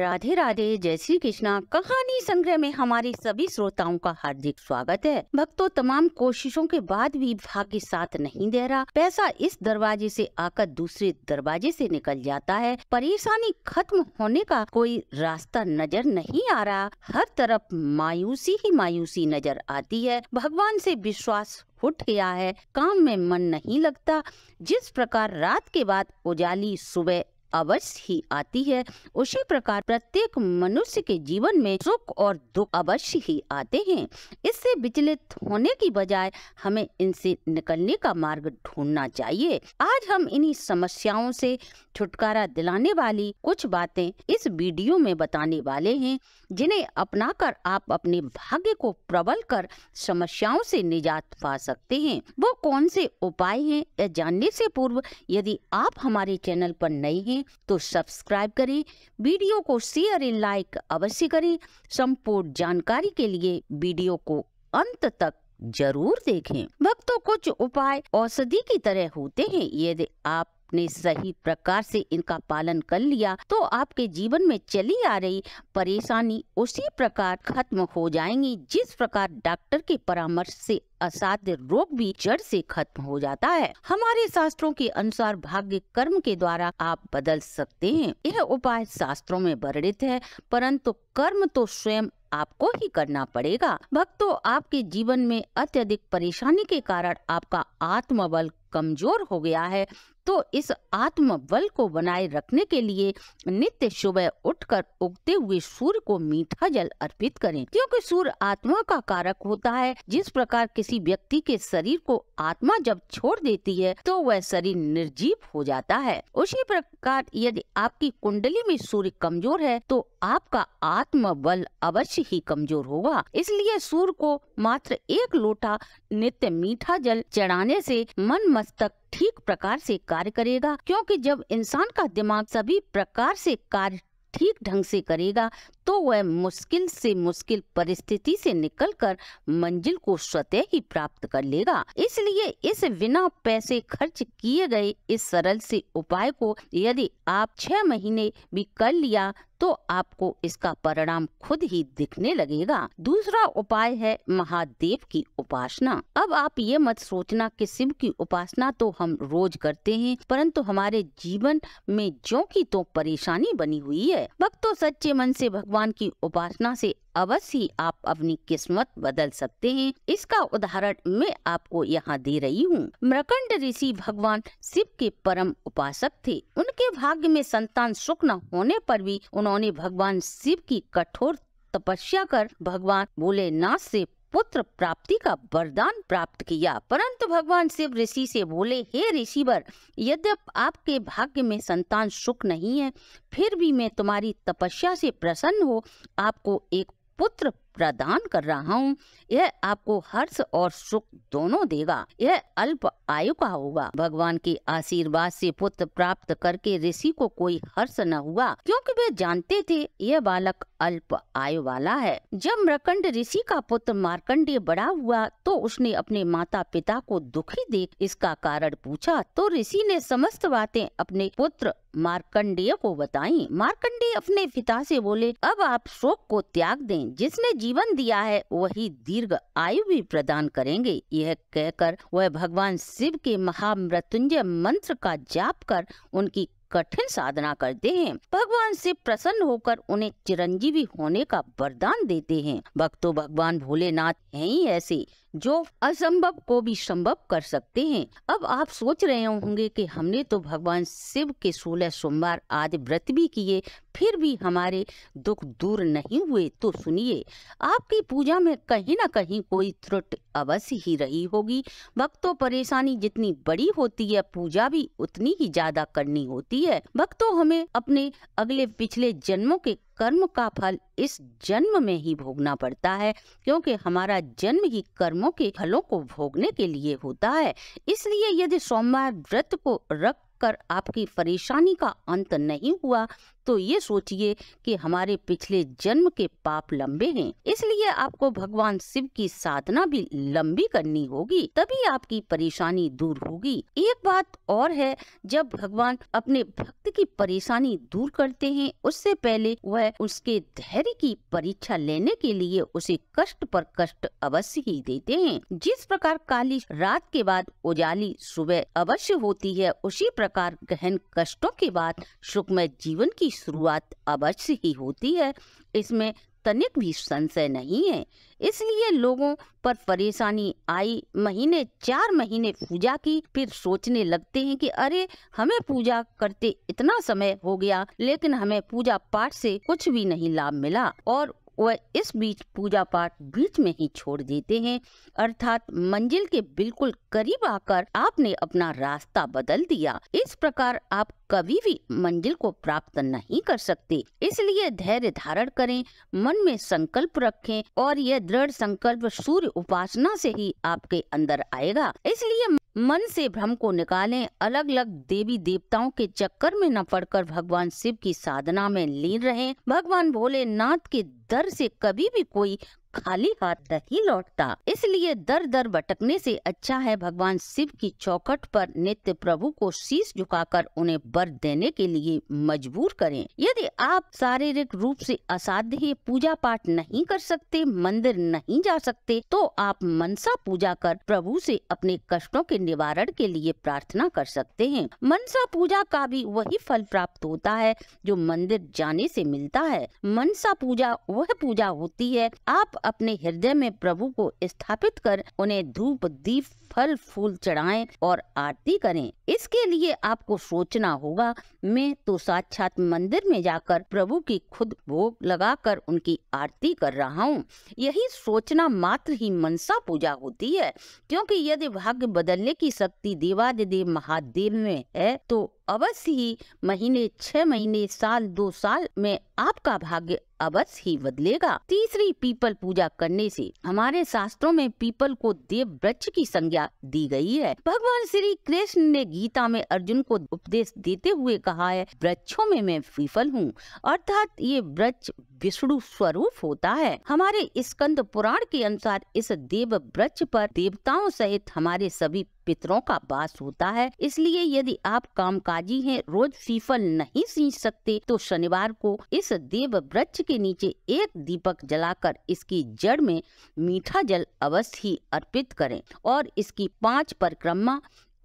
राधे राधे जय श्री कृष्णा कहानी संग्रह में हमारे सभी श्रोताओं का हार्दिक स्वागत है भक्तों तमाम कोशिशों के बाद भी भाग्य साथ नहीं दे रहा पैसा इस दरवाजे से आकर दूसरे दरवाजे से निकल जाता है परेशानी खत्म होने का कोई रास्ता नजर नहीं आ रहा हर तरफ मायूसी ही मायूसी नजर आती है भगवान से विश्वास फुट गया है काम में मन नहीं लगता जिस प्रकार रात के बाद उजाली सुबह अवश्य ही आती है उसी प्रकार प्रत्येक मनुष्य के जीवन में सुख और दुख अवश्य ही आते हैं इससे विचलित होने की बजाय हमें इनसे निकलने का मार्ग ढूंढना चाहिए आज हम इन्हीं समस्याओं से छुटकारा दिलाने वाली कुछ बातें इस वीडियो में बताने वाले हैं जिन्हें अपनाकर आप अपने भाग्य को प्रबल कर समस्याओं से निजात पा सकते हैं वो कौन से उपाय हैं जानने से पूर्व यदि आप हमारे चैनल पर नए हैं हैं तो सब्सक्राइब करें वीडियो को शेयर एंड लाइक अवश्य करें संपूर्ण जानकारी के लिए वीडियो को अंत तक जरूर देखें भक्तों कुछ उपाय औषधि की तरह होते हैं यदि आप आपने सही प्रकार से इनका पालन कर लिया तो आपके जीवन में चली आ रही परेशानी उसी प्रकार खत्म हो जाएंगी जिस प्रकार डॉक्टर के परामर्श से असाध्य रोग भी जड़ से खत्म हो जाता है हमारे शास्त्रों के अनुसार भाग्य कर्म के द्वारा आप बदल सकते हैं यह उपाय शास्त्रों में वर्णित है परंतु कर्म तो स्वयं आपको ही करना पड़ेगा भक्तों आपके जीवन में अत्यधिक परेशानी के कारण आपका आत्मबल कमजोर हो गया है तो इस आत्मबल को बनाए रखने के लिए नित्य सुबह उठकर उगते हुए सूर्य को मीठा जल अर्पित करें क्योंकि सूर्य आत्मा का कारक होता है जिस प्रकार किसी व्यक्ति के शरीर को आत्मा जब छोड़ देती है तो वह शरीर निर्जीव हो जाता है उसी प्रकार यदि आपकी कुंडली में सूर्य कमजोर है तो आपका आत्मबल अवश्य ही कमजोर होगा इसलिए सूर्य को मात्र एक लोटा नित्य मीठा जल चढ़ाने से मन मस्तक ठीक प्रकार से कार्य करेगा क्योंकि जब इंसान का दिमाग सभी प्रकार से कार्य ठीक ढंग से करेगा तो वह मुश्किल से मुश्किल परिस्थिति से निकलकर मंजिल को स्वतः ही प्राप्त कर लेगा इसलिए इस बिना पैसे खर्च किए गए इस सरल से उपाय को यदि आप छह महीने भी कर लिया तो आपको इसका परिणाम खुद ही दिखने लगेगा दूसरा उपाय है महादेव की उपासना अब आप ये मत सोचना कि शिव की उपासना तो हम रोज करते हैं परंतु हमारे जीवन में जो की तो परेशानी बनी हुई है भक्तों सच्चे मन से भगवान भगवान की उपासना से अवश्य ही आप अपनी किस्मत बदल सकते हैं इसका उदाहरण मैं आपको यहाँ दे रही हूँ मृकंड ऋषि भगवान शिव के परम उपासक थे उनके भाग्य में संतान सुख न होने पर भी उन्होंने भगवान शिव की कठोर तपस्या कर भगवान भोलेनाथ से पुत्र प्राप्ति का वरदान प्राप्त किया परंतु भगवान शिव ऋषि से बोले हे ऋषिवर यद्यप आपके भाग्य में संतान सुख नहीं है फिर भी मैं तुम्हारी तपस्या से प्रसन्न हो आपको एक पुत्र प्रदान कर रहा हूँ यह आपको हर्ष और सुख दोनों देगा यह अल्प आयु का होगा भगवान के आशीर्वाद से पुत्र प्राप्त करके ऋषि को कोई हर्ष न हुआ क्योंकि वे जानते थे यह बालक अल्प आयु वाला है जब मृकंड ऋषि का पुत्र मार्कंडेय बड़ा हुआ तो उसने अपने माता पिता को दुखी देख इसका कारण पूछा तो ऋषि ने समस्त बातें अपने पुत्र मार्कंडेय को बताएं। मार्कंडेय अपने पिता से बोले अब आप शोक को त्याग दें जिसने जीवन दिया है वही दीर्घ आयु भी प्रदान करेंगे यह कहकर वह भगवान शिव के महामृत्युंजय मंत्र का जाप कर उनकी कठिन साधना करते हैं भगवान से प्रसन्न होकर उन्हें चिरंजीवी होने का वरदान देते हैं भक्तों भगवान भोलेनाथ है ही ऐसे जो असंभव को भी संभव कर सकते हैं अब आप सोच रहे होंगे कि हमने तो भगवान शिव के सोलह सोमवार आदि व्रत भी किए फिर भी हमारे दुख दूर नहीं हुए तो सुनिए आपकी पूजा में कहीं ना कहीं कोई त्रुट अवश्य ही रही होगी भक्तों परेशानी जितनी बड़ी होती है पूजा भी उतनी ही ज्यादा करनी होती है भक्तों हमें अपने अगले पिछले जन्मों के कर्म का फल इस जन्म में ही भोगना पड़ता है क्योंकि हमारा जन्म ही कर्मों के फलों को भोगने के लिए होता है इसलिए यदि सोमवार व्रत को रख कर आपकी परेशानी का अंत नहीं हुआ तो ये सोचिए कि हमारे पिछले जन्म के पाप लंबे हैं इसलिए आपको भगवान शिव की साधना भी लंबी करनी होगी तभी आपकी परेशानी दूर होगी एक बात और है जब भगवान अपने भक्त की परेशानी दूर करते हैं उससे पहले वह उसके धैर्य की परीक्षा लेने के लिए उसे कष्ट पर कष्ट अवश्य ही देते हैं जिस प्रकार काली रात के बाद उजाली सुबह अवश्य होती है उसी प्रकार गहन कष्टों के बाद सुखमय जीवन की शुरुआत अवश्य ही होती है इसमें तनिक भी संशय नहीं है इसलिए लोगों पर परेशानी आई महीने चार महीने पूजा की फिर सोचने लगते हैं कि अरे हमें पूजा करते इतना समय हो गया लेकिन हमें पूजा पाठ से कुछ भी नहीं लाभ मिला और वह इस बीच पूजा पाठ बीच में ही छोड़ देते हैं अर्थात मंजिल के बिल्कुल करीब आकर आपने अपना रास्ता बदल दिया इस प्रकार आप कभी भी मंजिल को प्राप्त नहीं कर सकते इसलिए धैर्य धारण करें मन में संकल्प रखें और यह दृढ़ संकल्प सूर्य उपासना से ही आपके अंदर आएगा इसलिए मन से भ्रम को निकालें अलग अलग देवी देवताओं के चक्कर में न पड़कर भगवान शिव की साधना में लीन रहें भगवान भोलेनाथ के दर से कभी भी कोई खाली हाथ नहीं लौटता इसलिए दर दर भटकने से अच्छा है भगवान शिव की चौखट पर नित्य प्रभु को शीश झुकाकर उन्हें बर देने के लिए मजबूर करें यदि आप शारीरिक रूप से असाध्य पूजा पाठ नहीं कर सकते मंदिर नहीं जा सकते तो आप मनसा पूजा कर प्रभु से अपने कष्टों के निवारण के लिए प्रार्थना कर सकते हैं मनसा पूजा का भी वही फल प्राप्त होता है जो मंदिर जाने से मिलता है मनसा पूजा वह पूजा होती है आप अपने हृदय में प्रभु को स्थापित कर उन्हें धूप दीप फल फूल चढ़ाएं और आरती करें इसके लिए आपको सोचना होगा मैं तो साक्षात मंदिर में जाकर प्रभु की खुद भोग लगाकर उनकी आरती कर रहा हूँ यही सोचना मात्र ही मनसा पूजा होती है क्योंकि यदि भाग्य बदलने की शक्ति देवादिदेव महादेव में है तो अवश्य ही महीने छह महीने साल दो साल में आपका भाग्य अवश्य ही बदलेगा तीसरी पीपल पूजा करने से हमारे शास्त्रों में पीपल को देव वृक्ष की संज्ञा दी गई है भगवान श्री कृष्ण ने गीता में अर्जुन को उपदेश देते हुए कहा है वृक्षों में मैं विफल हूँ अर्थात ये वृक्ष विष्णु स्वरूप होता है हमारे स्कंद पुराण के अनुसार इस देव वृक्ष पर देवताओं सहित हमारे सभी पितरों का वास होता है इसलिए यदि आप कामकाजी हैं रोज फीफल नहीं सींच सकते तो शनिवार को इस देव वृक्ष के नीचे एक दीपक जलाकर इसकी जड़ में मीठा जल अवश्य ही अर्पित करें और इसकी पांच परिक्रमा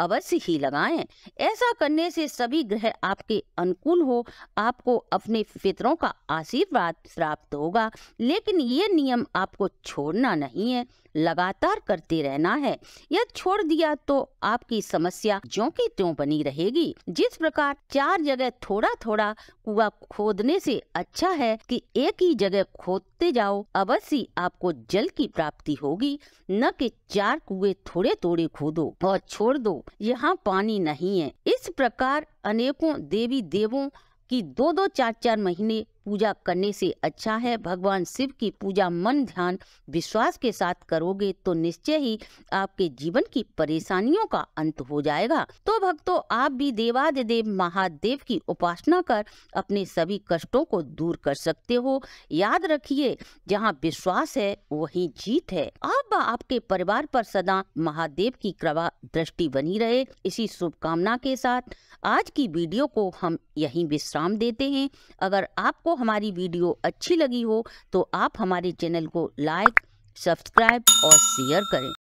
अवश्य ही लगाएं ऐसा करने से सभी ग्रह आपके अनुकूल हो आपको अपने पितरों का आशीर्वाद प्राप्त होगा लेकिन ये नियम आपको छोड़ना नहीं है लगातार करते रहना है यह छोड़ दिया तो आपकी समस्या जो की त्यों बनी रहेगी जिस प्रकार चार जगह थोड़ा थोड़ा कुआ खोदने से अच्छा है कि एक ही जगह खोदते जाओ अवश्य आपको जल की प्राप्ति होगी न कि चार कुएं थोड़े थोड़े खोदो और छोड़ दो यहाँ पानी नहीं है इस प्रकार अनेकों देवी देवों की दो दो चार चार महीने पूजा करने से अच्छा है भगवान शिव की पूजा मन ध्यान विश्वास के साथ करोगे तो निश्चय ही आपके जीवन की परेशानियों का अंत हो जाएगा तो भक्तों आप भी देवादि देव महादेव की उपासना कर अपने सभी कष्टों को दूर कर सकते हो याद रखिए जहाँ विश्वास है वही जीत है आप आपके परिवार पर सदा महादेव की कृपा दृष्टि बनी रहे इसी शुभकामना के साथ आज की वीडियो को हम यहीं विश्राम देते हैं अगर आपको हमारी वीडियो अच्छी लगी हो तो आप हमारे चैनल को लाइक सब्सक्राइब और शेयर करें